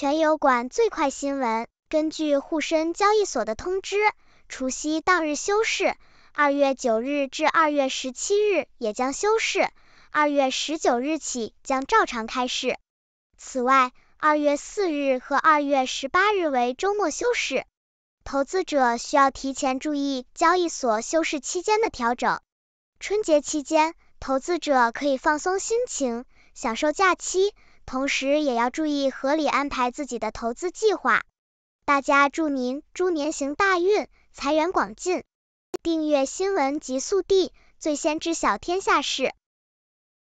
全油管最快新闻：根据沪深交易所的通知，除夕当日休市，二月九日至二月十七日也将休市，二月十九日起将照常开市。此外，二月四日和二月十八日为周末休市，投资者需要提前注意交易所休市期间的调整。春节期间，投资者可以放松心情，享受假期。同时也要注意合理安排自己的投资计划。大家祝您猪年行大运，财源广进。订阅新闻极速递，最先知晓天下事。